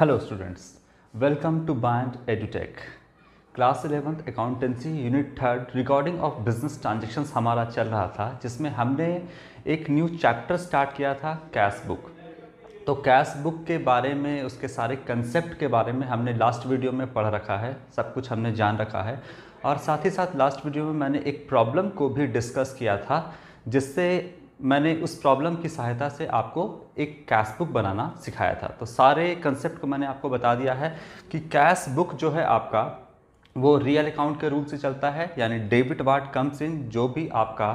Hello students welcome to band edutech class eleventh accountancy unit third recording of business transactions हमारा चल रहा था जिसमें हमने एक न्यू चैप्टर स्टार्ट किया था कैश बुक तो कैश बुक के बारे में उसके सारे कंसेप्ट के बारे में हमने लास्ट वीडियो में पढ़ रखा है सब कुछ हमने जान रखा है और साथ ही साथ लास्ट वीडियो में मैंने एक प्रॉब्लम को भी डिस्कस किया था जिससे मैंने उस प्रॉब्लम की सहायता से आपको एक कैश बुक बनाना सिखाया था तो सारे कंसेप्ट को मैंने आपको बता दिया है कि कैश बुक जो है आपका वो रियल अकाउंट के रूल से चलता है यानी डेबिट वार्ड कम्स इन जो भी आपका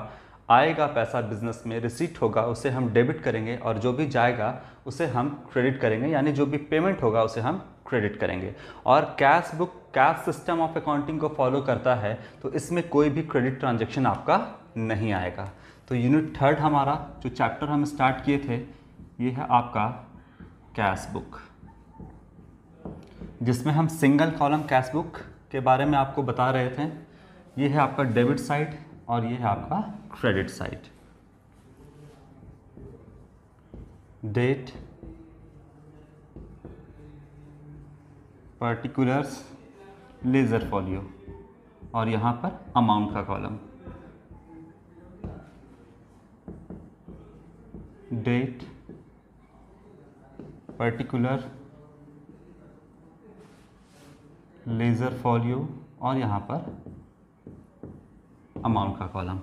आएगा पैसा बिजनेस में रिसीट होगा उसे हम डेबिट करेंगे और जो भी जाएगा उसे हम क्रेडिट करेंगे यानी जो भी पेमेंट होगा उसे हम क्रेडिट करेंगे और cash book cash system of accounting को फॉलो करता है तो इसमें कोई भी क्रेडिट ट्रांजेक्शन आपका नहीं आएगा तो यूनिट थर्ड हमारा जो चैप्टर हम स्टार्ट किए थे ये है आपका कैश बुक जिसमें हम सिंगल कॉलम कैश बुक के बारे में आपको बता रहे थे ये है आपका डेबिट साइड और ये है आपका credit side date particulars ledger folio और यहाँ पर अमाउंट का column date particular ledger folio और यहाँ पर अमाउंट का कॉलम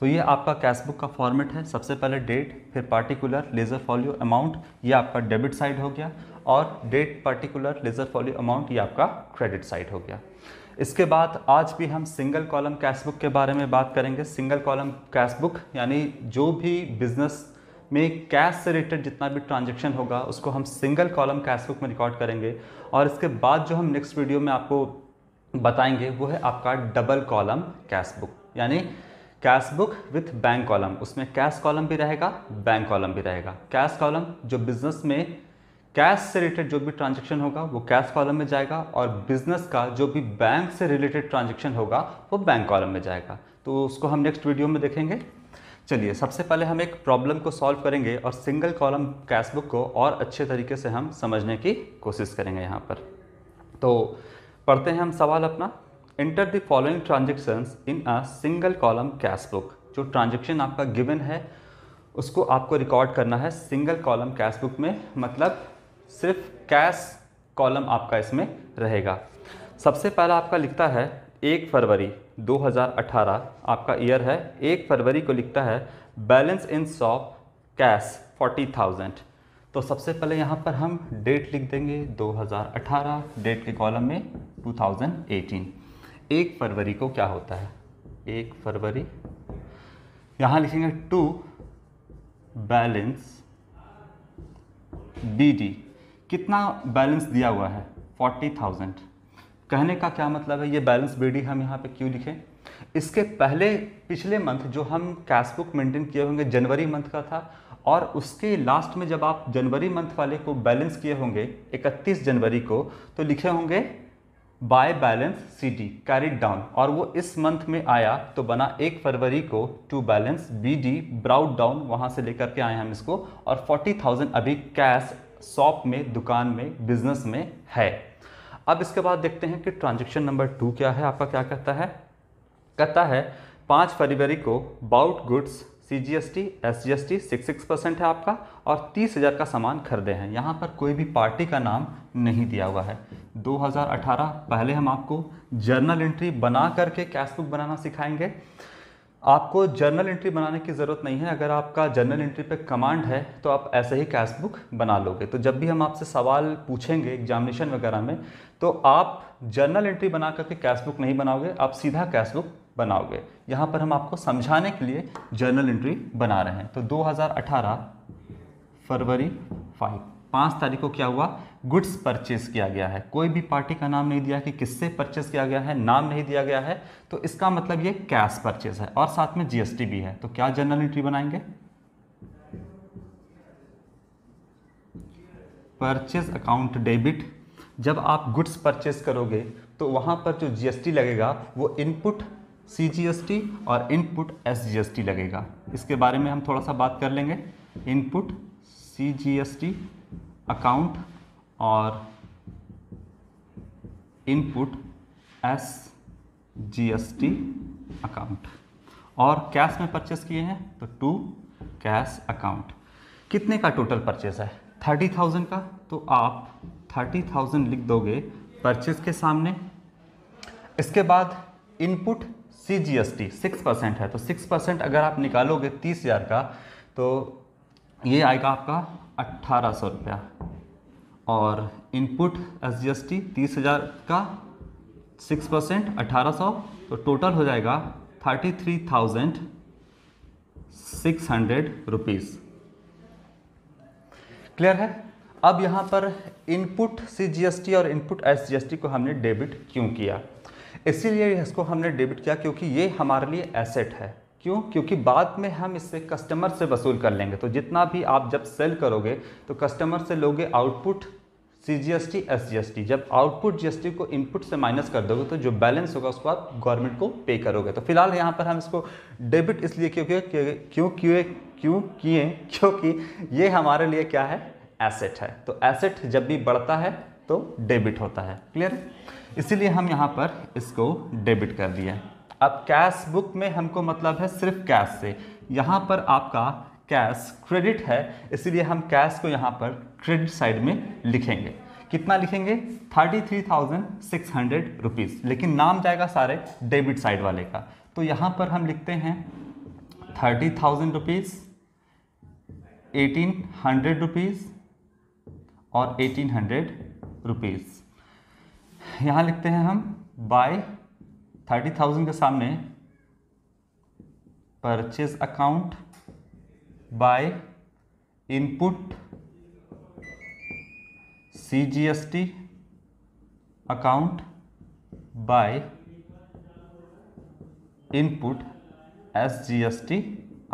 तो ये आपका कैश बुक का फॉर्मेट है सबसे पहले डेट फिर पार्टिकुलर लेज़र फॉलियो अमाउंट ये आपका डेबिट साइड हो गया और date particular ledger folio amount ये आपका क्रेडिट साइड हो गया इसके बाद आज भी हम सिंगल कॉलम कैश बुक के बारे में बात करेंगे सिंगल कॉलम कैश बुक यानी जो भी बिज़नेस में कैश से रिलेटेड जितना भी ट्रांजेक्शन होगा उसको हम सिंगल कॉलम कैश बुक में रिकॉर्ड करेंगे और इसके बाद जो हम नेक्स्ट वीडियो में आपको बताएंगे वो है आपका डबल कॉलम कैश बुक यानी cash book with bank column उसमें कैश कॉलम भी रहेगा बैंक कॉलम भी रहेगा कैश कॉलम जो बिजनेस में कैश से रिलेटेड जो भी ट्रांजेक्शन होगा वो कैश कॉलम में जाएगा और बिजनेस का जो भी बैंक से रिलेटेड ट्रांजेक्शन होगा वो बैंक कॉलम में जाएगा तो उसको हम नेक्स्ट वीडियो में देखेंगे चलिए सबसे पहले हम एक प्रॉब्लम को सॉल्व करेंगे और सिंगल कॉलम कैशबुक को और अच्छे तरीके से हम समझने की कोशिश करेंगे यहाँ पर तो पढ़ते हैं हम सवाल अपना enter the following transactions in a single column cashbook जो ट्रांजेक्शन आपका गिवन है उसको आपको रिकॉर्ड करना है सिंगल कॉलम कैशबुक में मतलब सिर्फ कैश कॉलम आपका इसमें रहेगा सबसे पहला आपका लिखता है एक फरवरी 2018 आपका ईयर है एक फरवरी को लिखता है बैलेंस इन शॉप कैश 40,000 तो सबसे पहले यहाँ पर हम डेट लिख देंगे 2018 डेट के कॉलम में 2018 एक फरवरी को क्या होता है एक फरवरी यहाँ लिखेंगे टू बैलेंस बी डी कितना बैलेंस दिया हुआ है 40,000 कहने का क्या मतलब है ये बैलेंस बी हम यहाँ पे क्यों लिखें इसके पहले पिछले मंथ जो हम कैश बुक मेंटेन किए होंगे जनवरी मंथ का था और उसके लास्ट में जब आप जनवरी मंथ वाले को बैलेंस किए होंगे 31 जनवरी को तो लिखे होंगे by balance C D carried down और वो इस मंथ में आया तो बना एक फरवरी को to balance B D brought down वहाँ से लेकर के आए हम इसको और 40,000 अभी कैश शॉप में दुकान में बिजनेस में है अब इसके बाद देखते हैं कि ट्रांजेक्शन नंबर टू क्या है आपका क्या कहता है कहता है पाँच फरवरी को bought goods C G S T S G S T six six percent है आपका और तीस हज़ार का सामान खरीदे हैं यहाँ पर कोई भी पार्टी का नाम नहीं दिया हुआ है 2018 पहले हम आपको जर्नल एंट्री बना करके कैश बुक बनाना सिखाएंगे आपको जर्नल एंट्री बनाने की ज़रूरत नहीं है अगर आपका जर्नल एंट्री पे कमांड है तो आप ऐसे ही कैश बुक बना लोगे तो जब भी हम आपसे सवाल पूछेंगे एग्जामिनेशन वगैरह में तो आप जर्नल एंट्री बना करके कैश बुक नहीं बनाओगे आप सीधा कैश बुक बनाओगे यहाँ पर हम आपको समझाने के लिए जर्नल एंट्री बना रहे हैं तो दो फरवरी फाइव पाँच तारीख को क्या हुआ गुड्स परचेस किया गया है कोई भी पार्टी का नाम नहीं दिया कि किससे परचेस किया गया है नाम नहीं दिया गया है तो इसका मतलब ये कैश परचेस है और साथ में जीएसटी भी है तो क्या जर्नल एंट्री बनाएंगे परचेज अकाउंट डेबिट जब आप गुड्स परचेज करोगे तो वहां पर जो जीएसटी लगेगा वो इनपुट सी और इनपुट एस लगेगा इसके बारे में हम थोड़ा सा बात कर लेंगे इनपुट सी अकाउंट और इनपुट एस टी अकाउंट और कैश में परचेस किए हैं तो टू कैश अकाउंट कितने का टोटल परचेस है थर्टी थाउजेंड का तो आप थर्टी थाउजेंड लिख दोगे परचेस के सामने इसके बाद input C G S T six percent है तो सिक्स परसेंट अगर आप निकालोगे तीस हज़ार का तो ये आएगा आपका अट्ठारह सौ रुपया और input S G S T तीस हज़ार का सिक्स परसेंट अट्ठारह सौ तो टोटल हो जाएगा thirty three thousand six hundred rupees clear है अब यहाँ पर input C G S T और input S G S T को हमने डेबिट क्यों किया इसीलिए इसको हमने डेबिट किया क्योंकि ये हमारे लिए एसेट है क्यों क्योंकि बाद में हम इससे कस्टमर से वसूल कर लेंगे तो जितना भी आप जब सेल करोगे तो कस्टमर से लोगे output C G S T S G S T जब आउटपुट जी एस टी को इनपुट से माइनस कर दोगे तो जो बैलेंस होगा उसको आप गवर्नमेंट को पे करोगे तो फिलहाल यहाँ पर हम इसको डेबिट इसलिए क्योंकि क्यों क्यों क्यों क्यों किए क्योंकि ये हमारे लिए क्या है एसेट है तो एसेट जब भी बढ़ता है तो डेबिट होता है क्लियर इसीलिए हम यहाँ पर इसको डेबिट कर दिया अब कैश बुक में हमको मतलब है सिर्फ कैश से यहाँ पर आपका कैश क्रेडिट है इसीलिए हम कैश को यहाँ पर क्रेडिट साइड में लिखेंगे कितना लिखेंगे thirty three thousand six hundred rupees लेकिन नाम जाएगा सारे डेबिट साइड वाले का तो यहाँ पर हम लिखते हैं thirty thousand rupees eighteen hundred rupees और एटीन हंड्रेड रुपीज़ यहाँ लिखते हैं हम बाई थर्टी थाउजेंड के सामने purchase account by input C G S T account by input S G S T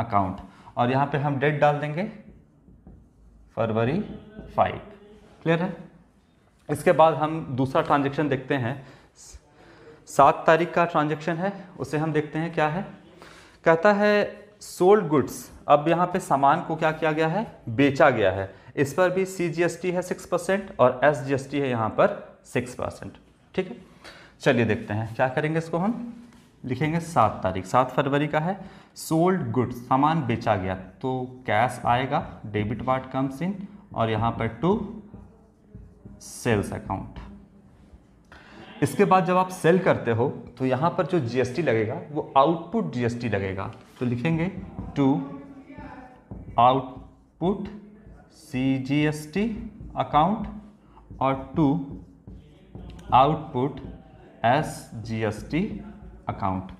account और यहां पे हम डेट डाल देंगे फरवरी फाइव क्लियर है इसके बाद हम दूसरा ट्रांजेक्शन देखते हैं सात तारीख का ट्रांजेक्शन है उसे हम देखते हैं क्या है कहता है सोल्ड गुड्स अब यहाँ पे सामान को क्या किया गया है बेचा गया है इस पर भी सी जी एस टी है सिक्स परसेंट और एस जी एस टी है यहाँ पर सिक्स परसेंट ठीक है चलिए देखते हैं क्या करेंगे इसको हम लिखेंगे सात तारीख सात फरवरी का है सोल्ड गुड्स सामान बेचा गया तो कैश आएगा डेबिट वार्ड कम्स इन और यहाँ पर टू सेल्स अकाउंट इसके बाद जब आप सेल करते हो तो यहाँ पर जो जीएसटी लगेगा वो आउटपुट जीएसटी लगेगा तो लिखेंगे to output C G S T account और to output S G S T account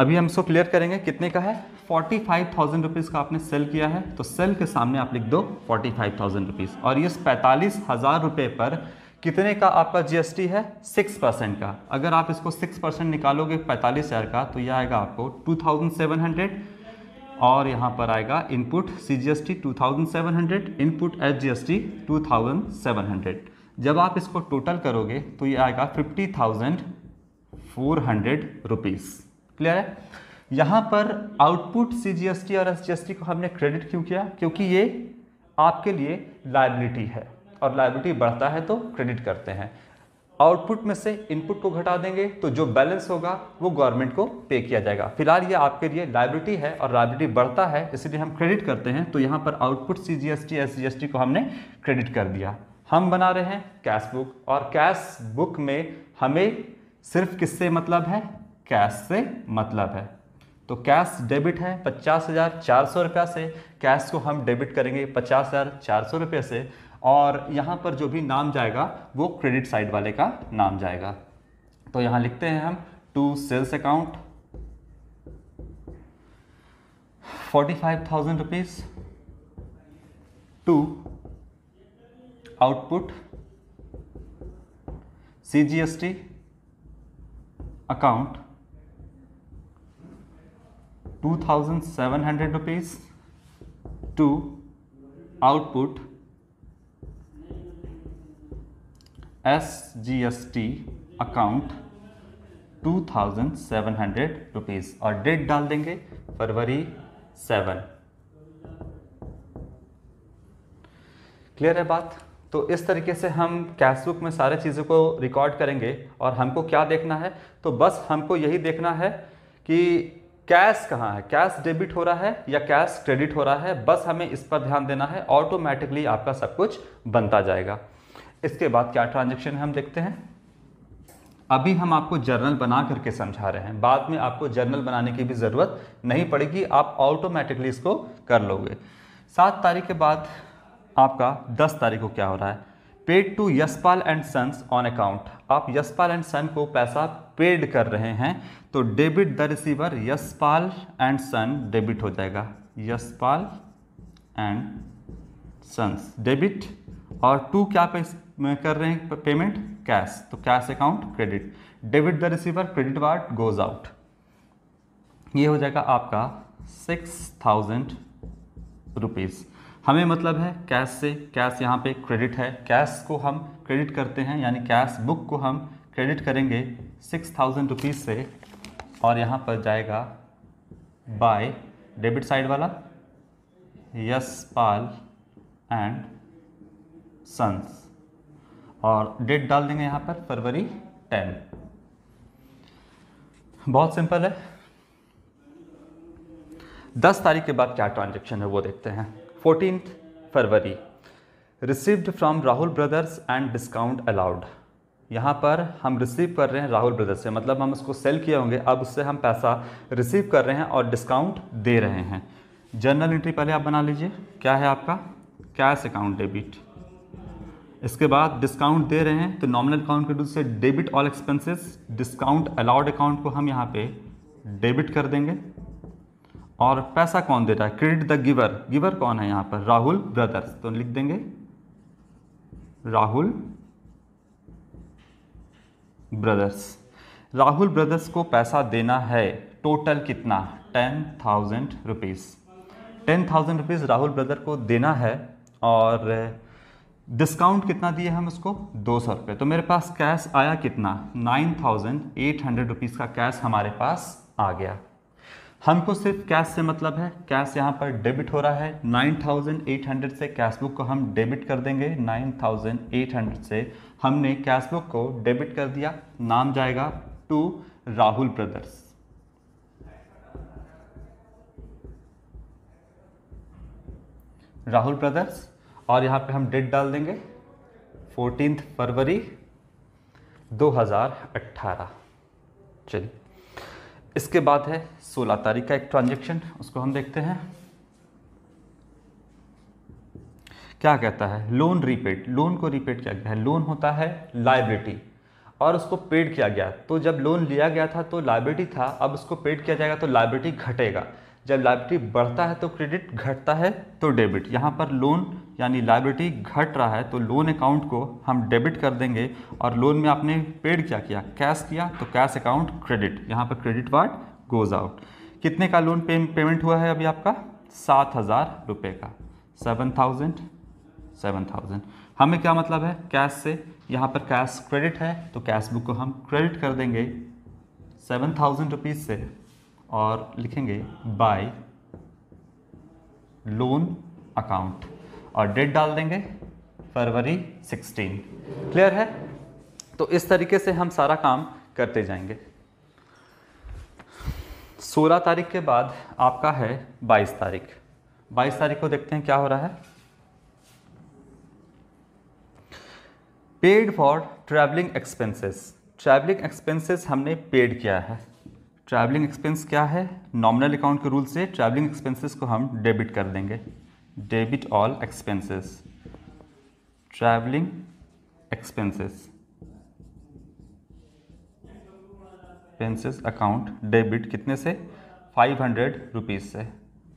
अभी हम इसको क्लियर करेंगे कितने का है फोर्टी फाइव थाउजेंड रुपीज़ का आपने सेल किया है तो सेल के सामने आप लिख दो फोर्टी फाइव थाउजेंड रुपीज़ और ये पैंतालीस हज़ार रुपये पर कितने का आपका जीएसटी है सिक्स परसेंट का अगर आप इसको सिक्स परसेंट निकालोगे पैंतालीस हज़ार का तो यह आएगा आपको टू थाउजेंड सेवन हंड्रेड और यहाँ पर आएगा input C G S T two thousand seven hundred input H G S T two thousand seven hundred जब आप इसको टोटल करोगे तो ये आएगा fifty thousand four hundred rupees clear है यहाँ पर output C G S T और एस जी एस टी को हमने क्रेडिट क्यों किया क्योंकि ये आपके लिए लाइबिलिटी है और लाइबिलिटी बढ़ता है तो क्रेडिट करते हैं आउटपुट में से इनपुट को घटा देंगे तो जो बैलेंस होगा वो गवर्नमेंट को पे किया जाएगा फिलहाल ये आपके लिए लाइबिलिटी है और लाइबिलिटी बढ़ता है इसलिए हम क्रेडिट करते हैं तो यहाँ पर output C G S T S G S T को हमने क्रेडिट कर दिया हम बना रहे हैं कैश बुक और कैश बुक में हमें सिर्फ किससे मतलब है कैश से मतलब है तो कैश डेबिट है पचास हज़ार चार सौ रुपया से कैश को हम डेबिट करेंगे पचास हज़ार चार सौ रुपये से और यहाँ पर जो भी नाम जाएगा वो क्रेडिट साइड वाले का नाम जाएगा तो यहाँ लिखते हैं हम to sales account forty five thousand rupees to output C G S T account two thousand seven hundred rupees to output S G S T account two thousand seven hundred rupees और date डाल देंगे फरवरी seven clear है बात तो इस तरीके से हम कैशबुक में सारे चीज़ों को रिकॉर्ड करेंगे और हमको क्या देखना है तो बस हमको यही देखना है कि कैश कहाँ है कैश डेबिट हो रहा है या कैश क्रेडिट हो रहा है बस हमें इस पर ध्यान देना है ऑटोमेटिकली आपका सब कुछ बनता जाएगा इसके बाद क्या ट्रांजेक्शन है हम देखते हैं अभी हम आपको जर्नल बना करके समझा रहे हैं बाद में आपको जर्नल बनाने की भी ज़रूरत नहीं पड़ेगी आप ऑटोमेटिकली इसको कर लोगे सात तारीख के बाद आपका दस तारीख को क्या हो रहा है paid to Yashpal and sons on account आप यशपाल एंड सन को पैसा पेड कर रहे हैं तो debit the receiver Yashpal and son debit हो जाएगा यशपाल एंड सन्स डेबिट और टू क्या पे कर रहे हैं पेमेंट कैश तो cash account credit debit the receiver credit what goes out ये हो जाएगा आपका सिक्स थाउजेंड रुपीज़ हमें मतलब है कैश से कैश यहाँ पे क्रेडिट है कैश को हम क्रेडिट करते हैं यानी कैश बुक को हम क्रेडिट करेंगे सिक्स थाउजेंड रुपीज़ से और यहाँ पर जाएगा बाय डेबिट साइड वाला यस पाल एंड सन्स और डेट डाल देंगे यहाँ पर फरवरी टेन बहुत सिंपल है दस तारीख के बाद क्या ट्रांजेक्शन है वो देखते हैं 14th फरवरी received from Rahul brothers and discount allowed यहाँ पर हम रिसीव कर रहे हैं राहुल ब्रदर्स से मतलब हम उसको सेल किए होंगे अब उससे हम पैसा रिसीव कर रहे हैं और डिस्काउंट दे रहे हैं जर्नल एंट्री पहले आप बना लीजिए क्या है आपका कैश अकाउंट डेबिट इसके बाद डिस्काउंट दे रहे हैं तो नॉमिनल अकाउंट के से debit all expenses discount allowed account को हम यहाँ पे डेबिट कर देंगे और पैसा कौन दे रहा है क्रेडिट द गिवर गिवर कौन है यहाँ पर राहुल ब्रदर्स तो लिख देंगे राहुल ब्रदर्स राहुल ब्रदर्स को पैसा देना है टोटल कितना ten thousand rupees ten thousand rupees Rahul brother को देना है और डिस्काउंट कितना दिए हम उसको दो सौ रुपये तो मेरे पास कैश आया कितना nine thousand eight hundred rupees का कैश हमारे पास आ गया हमको सिर्फ कैश से मतलब है कैश यहाँ पर डेबिट हो रहा है 9,800 से कैश बुक को हम डेबिट कर देंगे 9,800 से हमने कैश बुक को डेबिट कर दिया नाम जाएगा to Rahul brothers Rahul brothers और यहाँ पे हम डेट डाल देंगे फोर्टीन फरवरी 2018 चलिए इसके बाद है 16 तारीख का एक ट्रांजेक्शन उसको हम देखते हैं क्या कहता है लोन रीपेड लोन को रीपेड किया गया है लोन होता है लाइब्रेटी और उसको पेड किया गया तो जब लोन लिया गया था तो लाइब्रेटी था अब उसको पेड किया जाएगा तो लाइब्रेटी घटेगा जब लाइब्रेटी बढ़ता है तो क्रेडिट घटता है तो डेबिट यहाँ पर लोन यानी लाइब्रिटी घट रहा है तो लोन अकाउंट को हम डेबिट कर देंगे और लोन में आपने पेड क्या किया कैश किया तो कैश अकाउंट क्रेडिट यहाँ पर क्रेडिट वार्ड गोज आउट कितने का लोन पे, पेमेंट हुआ है अभी आपका सात हज़ार रुपये का सेवन थाउजेंड सेवन थाउजेंड हमें क्या मतलब है कैश से यहाँ पर कैश क्रेडिट है तो कैश बुक को हम क्रेडिट कर देंगे सेवन थाउजेंड रुपीज़ से और लिखेंगे बाय लोन अकाउंट और डेट डाल देंगे फरवरी 16 क्लियर है तो इस तरीके से हम सारा काम करते जाएंगे 16 तारीख के बाद आपका है 22 तारीख 22 तारीख को देखते हैं क्या हो रहा है paid for travelling expenses travelling expenses हमने पेड किया है ट्रैवलिंग एक्सपेंस क्या है नॉमिनल अकाउंट के रूल से ट्रैवलिंग एक्सपेंसेस को हम डेबिट कर देंगे debit all expenses traveling expenses expenses account debit कितने से फाइव हंड्रेड रुपीज़ से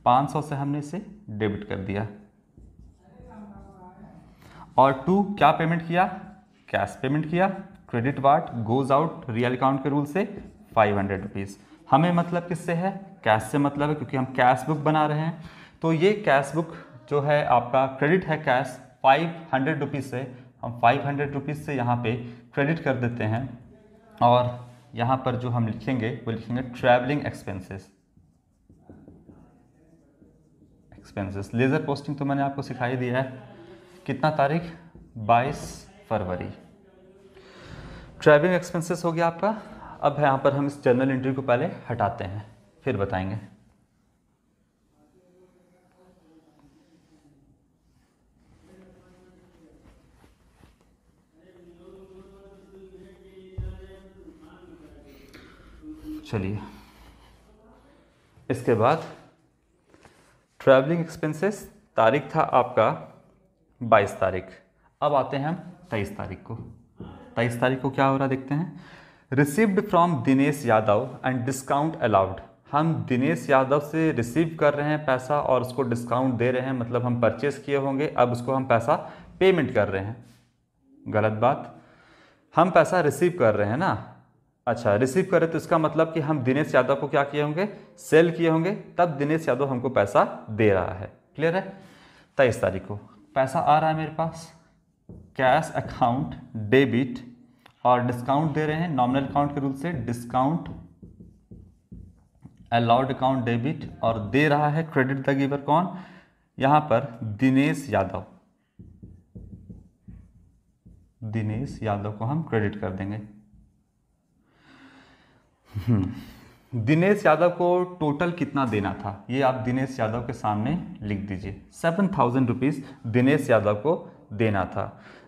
पांच सौ से हमने इसे डेबिट कर दिया और टू क्या पेमेंट किया कैश पेमेंट किया credit what goes out real account के रूल से फाइव हंड्रेड रुपीज़ हमें मतलब किससे है कैश से मतलब है क्योंकि हम कैश बुक बना रहे हैं तो ये कैश बुक जो है आपका क्रेडिट है कैश फाइव हंड्रेड रुपीज़ से हम फाइव हंड्रेड रुपीज़ से यहाँ पे क्रेडिट कर देते हैं और यहाँ पर जो हम लिखेंगे वो लिखेंगे travelling expenses expenses ledger posting तो मैंने आपको सिखाई दिया है कितना तारीख 22 फरवरी ट्रैवलिंग एक्सपेंसेस हो गया आपका अब यहाँ पर हम इस जनरल इंटरव्यू को पहले हटाते हैं फिर बताएंगे चलिए इसके बाद ट्रैवलिंग एक्सपेंसेस तारीख था आपका 22 तारीख अब आते हैं हम 23 तारीख को 23 तारीख को क्या हो रहा देखते हैं received from Dinesh Yadav and discount allowed हम दिनेश यादव से रिसीव कर रहे हैं पैसा और उसको डिस्काउंट दे रहे हैं मतलब हम परचेस किए होंगे अब उसको हम पैसा पेमेंट कर रहे हैं गलत बात हम पैसा रिसीव कर रहे हैं ना अच्छा रिसीव करे तो इसका मतलब कि हम दिनेश यादव को क्या किए होंगे सेल किए होंगे तब दिनेश यादव हमको पैसा दे रहा है क्लियर है तेईस तारीख को पैसा आ रहा है मेरे पास कैश अकाउंट डेबिट और डिस्काउंट दे रहे हैं नॉमिनल अकाउंट के रूल से डिस्काउंट अलाउड अकाउंट डेबिट और दे रहा है क्रेडिट द गिवर कौन यहां पर दिनेश यादव दिनेश यादव को हम क्रेडिट कर देंगे हम्म। दिनेश यादव को टोटल कितना देना था ये आप दिनेश यादव के सामने लिख दीजिए seven thousand rupees Dinesh Yadav को देना था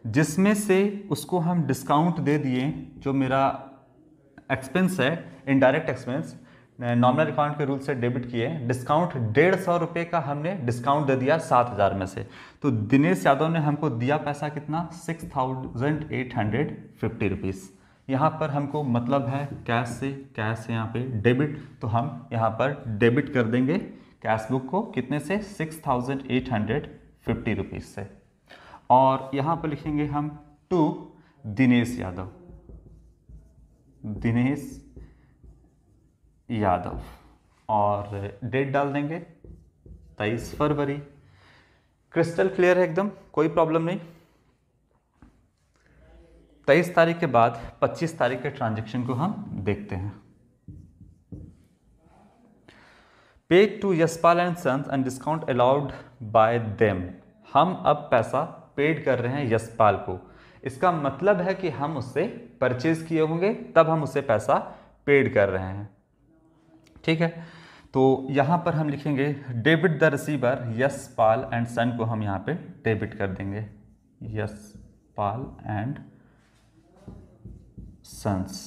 जिसमें से उसको हम डिस्काउंट दे दिए जो मेरा एक्सपेंस है इनडायरेक्ट एक्सपेंस नॉमिनल अकाउंट के रूल से डेबिट किए डिस्काउंट डेढ़ सौ रुपये का हमने डिस्काउंट दे दिया सात हज़ार में से तो दिनेश यादव ने हमको दिया पैसा कितना six thousand eight hundred fifty rupees यहाँ पर हमको मतलब है कैश से कैश से यहाँ पे डेबिट तो हम यहाँ पर डेबिट कर देंगे कैश बुक को कितने से six thousand eight hundred fifty rupees से और यहाँ पर लिखेंगे हम टू दिनेश यादव दिनेश यादव और डेट डाल देंगे तेईस फरवरी क्रिस्टल क्लियर है एकदम कोई प्रॉब्लम नहीं तेईस तारीख के बाद पच्चीस तारीख के ट्रांजेक्शन को हम देखते हैं paid to Yashpal and sons and discount allowed by them हम अब पैसा पेड कर रहे हैं यशपाल को इसका मतलब है कि हम उससे परचेज किए होंगे तब हम उसे पैसा पेड कर रहे हैं ठीक है तो यहाँ पर हम लिखेंगे debit the receiver Yashpal and son को हम यहाँ पे डेबिट कर देंगे यशपाल एंड सन्स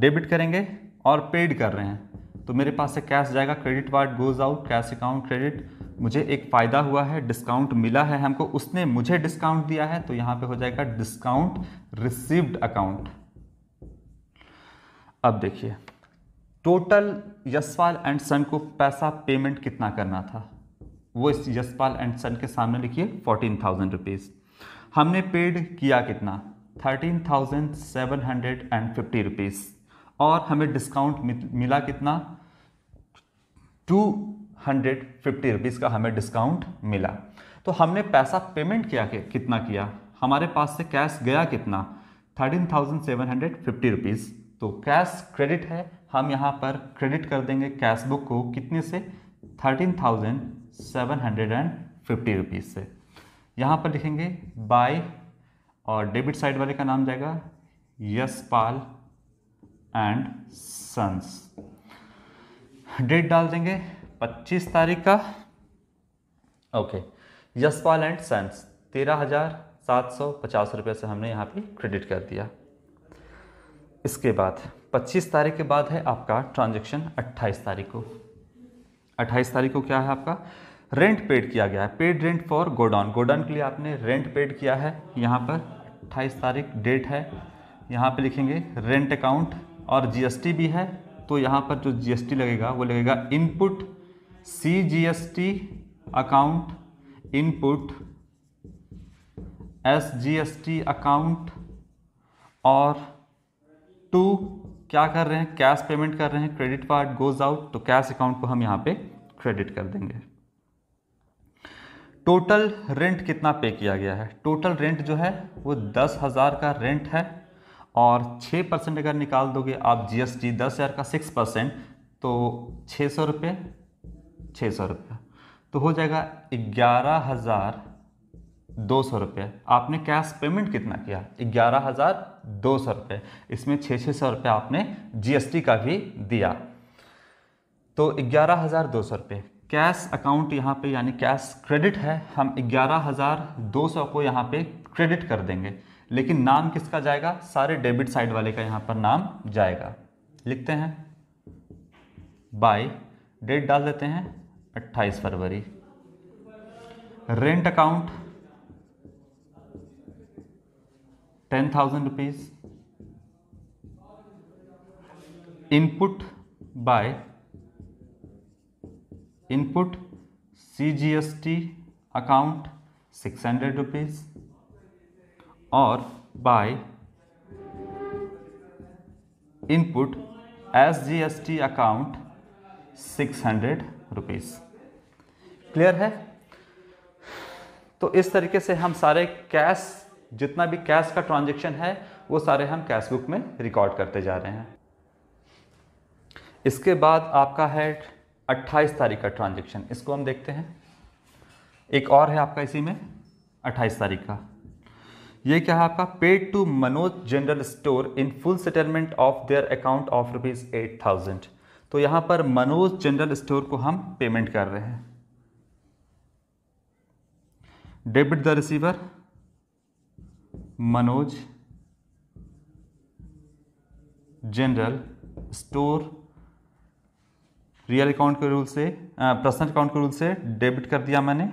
डेबिट करेंगे और पेड कर रहे हैं तो मेरे पास से कैश जाएगा credit card goes out cash account credit मुझे एक फ़ायदा हुआ है डिस्काउंट मिला है हमको उसने मुझे डिस्काउंट दिया है तो यहाँ पे हो जाएगा डिस्काउंट रिसीव्ड अकाउंट अब देखिए टोटल यशपाल एंड सन को पैसा पेमेंट कितना करना था वो इस यशपाल एंड सन के सामने लिखिए फोर्टीन थाउजेंड रुपीज़ हमने पेड किया कितना thirteen thousand seven hundred and fifty rupees और हमें डिस्काउंट मिला कितना टू हंड्रेड फिफ्टी रुपीज़ का हमें डिस्काउंट मिला तो हमने पैसा पेमेंट किया के, कितना किया हमारे पास से कैश गया कितना thirteen thousand seven hundred fifty rupees तो कैश क्रेडिट है हम यहाँ पर क्रेडिट कर देंगे कैश बुक को कितने से thirteen thousand seven hundred and fifty rupees से यहाँ पर लिखेंगे बाय और डेबिट साइड वाले का नाम जाएगा यशपाल एंड सन्स डेट डाल देंगे 25 तारीख का ओके यशपाल एंड सन्स तेरह हज़ार सात सौ पचास रुपये से हमने यहाँ पे क्रेडिट कर दिया इसके बाद 25 तारीख के बाद है आपका ट्रांजैक्शन 28 तारीख को 28 तारीख को क्या है आपका रेंट पेड किया गया है paid rent for godown godown के लिए आपने रेंट पेड किया है यहाँ पर अट्ठाईस तारीख डेट है यहाँ पे लिखेंगे रेंट अकाउंट और जीएसटी भी है तो यहाँ पर जो जीएसटी लगेगा वो लगेगा input C T account input S T account और टू क्या कर रहे हैं कैश पेमेंट कर रहे हैं क्रेडिट कार्ड गोज आउट तो कैश अकाउंट को हम यहाँ पे क्रेडिट कर देंगे टोटल रेंट कितना पे किया गया है टोटल रेंट जो है वो दस हज़ार का रेंट है और छः परसेंट अगर निकाल दोगे आप जीएसटी दस हज़ार का सिक्स परसेंट तो छः सौ रुपये छः सौ रुपये तो हो जाएगा ग्यारह हज़ार दो सौ रुपये आपने कैश पेमेंट कितना किया ग्यारह हज़ार दो सौ रुपये इसमें छः छः सौ रुपये आपने जीएसटी का भी दिया तो ग्यारह हज़ार दो सौ रुपये कैश अकाउंट यहाँ पे यानी कैश क्रेडिट है हम ग्यारह हज़ार दो सौ को यहाँ पे क्रेडिट कर देंगे लेकिन नाम किसका जाएगा सारे डेबिट साइड वाले का यहाँ पर नाम जाएगा लिखते हैं बाय डेट डाल देते हैं 28 फरवरी rent account ten thousand rupees input by input C G S T account six hundred rupees और by input S G S T account six hundred rupees clear है तो इस तरीके से हम सारे कैश जितना भी कैश का ट्रांजेक्शन है वो सारे हम कैश बुक में रिकॉर्ड करते जा रहे हैं इसके बाद आपका है 28 तारीख का ट्रांजेक्शन इसको हम देखते हैं एक और है आपका इसी में 28 तारीख का ये क्या है आपका paid to Manoj general store in full settlement of their account of rupees eight thousand तो यहां पर मनोज जनरल स्टोर को हम पेमेंट कर रहे हैं debit the receiver Manoj general store real account के रूल से पर्सनल अकाउंट के रूल से डेबिट कर दिया मैंने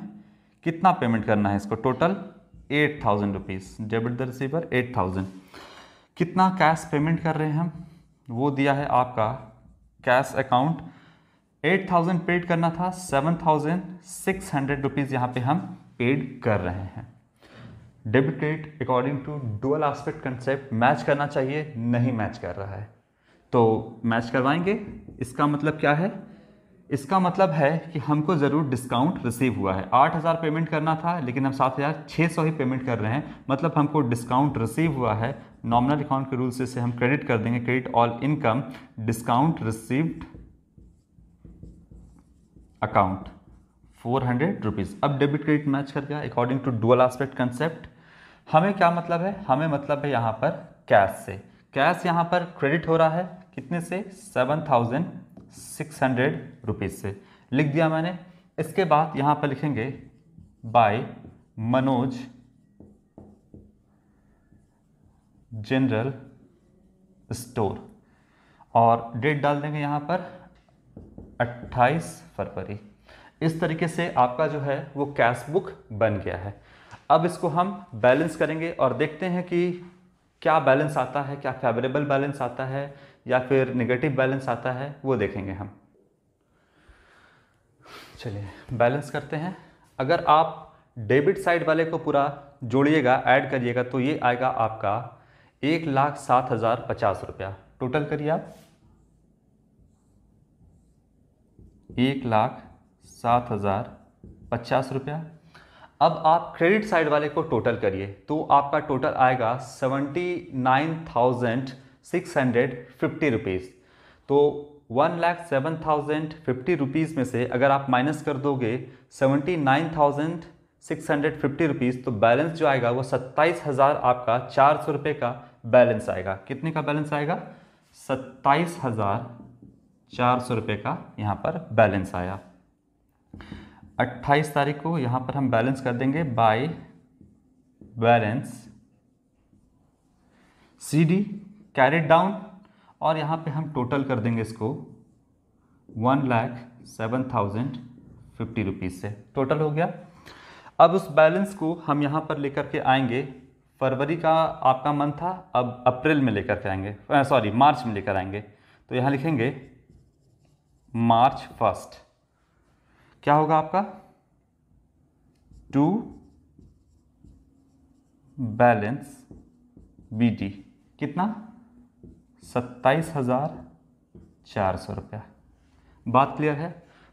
कितना पेमेंट करना है इसको total eight thousand rupees debit the receiver eight thousand कितना कैश पेमेंट कर रहे हैं हम वो दिया है आपका cash account eight thousand paid करना था seven thousand six hundred rupees यहाँ पर हम पेड कर रहे हैं debit rate according to dual aspect concept match करना चाहिए नहीं मैच कर रहा है तो मैच करवाएंगे इसका मतलब क्या है इसका मतलब है कि हमको ज़रूर डिस्काउंट रिसीव हुआ है आठ हज़ार पेमेंट करना था लेकिन हम सात हज़ार छः सौ ही पेमेंट कर रहे हैं मतलब हमको डिस्काउंट रिसीव हुआ है नॉमिनल अकाउंट के रूल से इसे हम क्रेडिट कर देंगे credit all income discount received account four hundred rupees अब डेबिट क्रेडिट मैच कर गया according to dual aspect concept हमें क्या मतलब है हमें मतलब है यहाँ पर कैश से कैश यहाँ पर क्रेडिट हो रहा है कितने से seven thousand six hundred rupees से लिख दिया मैंने इसके बाद यहाँ पर लिखेंगे बाय मनोज जनरल स्टोर और डेट डाल देंगे यहाँ पर 28 फरवरी इस तरीके से आपका जो है वो कैश बुक बन गया है अब इसको हम बैलेंस करेंगे और देखते हैं कि क्या बैलेंस आता है क्या फेवरेबल बैलेंस आता है या फिर निगेटिव बैलेंस आता है वो देखेंगे हम चलिए बैलेंस करते हैं अगर आप डेबिट साइड वाले को पूरा जोड़िएगा ऐड करिएगा तो ये आएगा आपका एक लाख सात हज़ार पचास रुपया टोटल करिए आप एक लाख सात हज़ार पचास रुपया अब आप क्रेडिट साइड वाले को टोटल करिए तो आपका टोटल आएगा seventy nine thousand six hundred fifty rupees तो one lakh seven thousand fifty rupees में से अगर आप माइनस कर दोगे seventy nine thousand six hundred fifty rupees तो बैलेंस जो आएगा वो सत्ताईस हज़ार आपका चार सौ रुपये का बैलेंस आएगा कितने का बैलेंस आएगा सत्ताईस हज़ार चार सौ रुपये का यहाँ पर बैलेंस आया अट्ठाईस तारीख को यहाँ पर हम बैलेंस कर देंगे by balance C D carried down और यहाँ पे हम टोटल कर देंगे इसको one lakh seven thousand fifty rupees से टोटल हो गया अब उस बैलेंस को हम यहाँ पर लेकर के आएंगे फरवरी का आपका मंथ था अब अप्रैल में लेकर के आएंगे सॉरी मार्च में लेकर आएंगे तो यहाँ लिखेंगे मार्च फर्स्ट क्या होगा आपका टू बैलेंस बी कितना सत्ताईस हज़ार चार सौ रुपया बात क्लियर है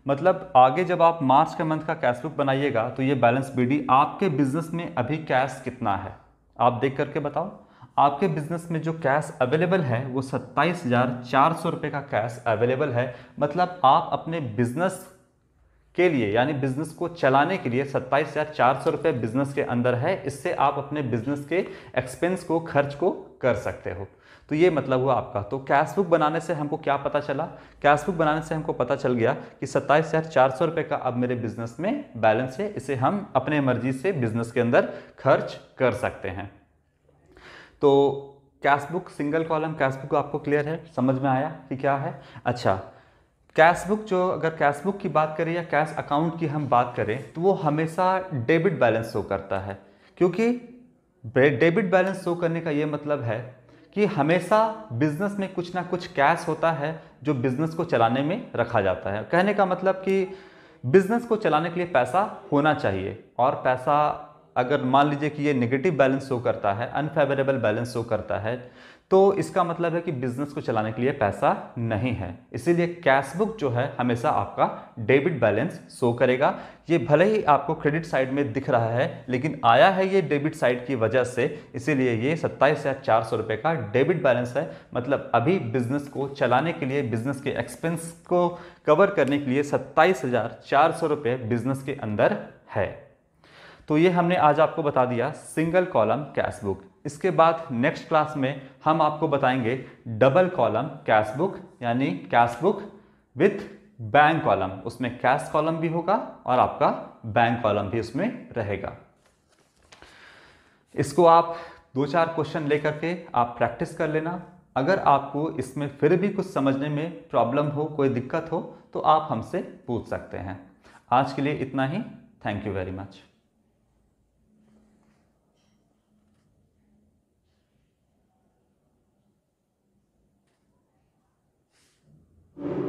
मतलब आगे जब आप मार्च के मंथ का कैश बुक बनाइएगा तो ये बैलेंस बीडी आपके बिजनेस में अभी कैश कितना है आप देख करके बताओ आपके बिजनेस में जो कैश अवेलेबल है वो सत्ताईस हज़ार चार सौ रुपये का कैश अवेलेबल है मतलब आप अपने बिजनेस के लिए यानी बिजनेस को चलाने के लिए सत्ताईस हज़ार चार सौ रुपये बिजनेस के अंदर है इससे आप अपने बिजनेस के एक्सपेंस को खर्च को कर सकते हो तो ये मतलब हुआ आपका तो कैश बुक बनाने से हमको क्या पता चला कैश बुक बनाने से हमको पता चल गया कि सत्ताईस हज़ार चार सौ रुपये का अब मेरे बिजनेस में बैलेंस है इसे हम अपने मर्जी से बिजनेस के अंदर खर्च कर सकते हैं तो cash book single column cash book आपको क्लियर है समझ में आया कि क्या है अच्छा कैश बुक जो अगर कैश बुक की बात करें या कैश अकाउंट की हम बात करें तो वो हमेशा डेबिट बैलेंस शो करता है क्योंकि डेबिट बैलेंस शो करने का ये मतलब है कि हमेशा बिजनेस में कुछ ना कुछ कैश होता है जो बिजनेस को चलाने में रखा जाता है कहने का मतलब कि बिजनेस को चलाने के लिए पैसा होना चाहिए और पैसा अगर मान लीजिए कि ये नेगेटिव बैलेंस शो करता है अनफेवरेबल बैलेंस शो करता है तो इसका मतलब है कि बिजनेस को चलाने के लिए पैसा नहीं है इसीलिए कैश बुक जो है हमेशा आपका डेबिट बैलेंस शो करेगा ये भले ही आपको क्रेडिट साइड में दिख रहा है लेकिन आया है ये डेबिट साइड की वजह से इसीलिए ये सत्ताईस हज़ार चार सौ रुपये का डेबिट बैलेंस है मतलब अभी बिजनेस को चलाने के लिए बिजनेस के एक्सपेंस को कवर करने के लिए सत्ताईस हज़ार चार सौ रुपये बिजनेस के अंदर है तो ये हमने आज आपको बता दिया सिंगल कॉलम कैश बुक इसके बाद नेक्स्ट क्लास में हम आपको बताएंगे डबल कॉलम कैश बुक यानी cash book with bank column उसमें कैश कॉलम भी होगा और आपका बैंक कॉलम भी उसमें रहेगा इसको आप दो चार क्वेश्चन लेकर के आप प्रैक्टिस कर लेना अगर आपको इसमें फिर भी कुछ समझने में प्रॉब्लम हो कोई दिक्कत हो तो आप हमसे पूछ सकते हैं आज के लिए इतना ही thank you very much you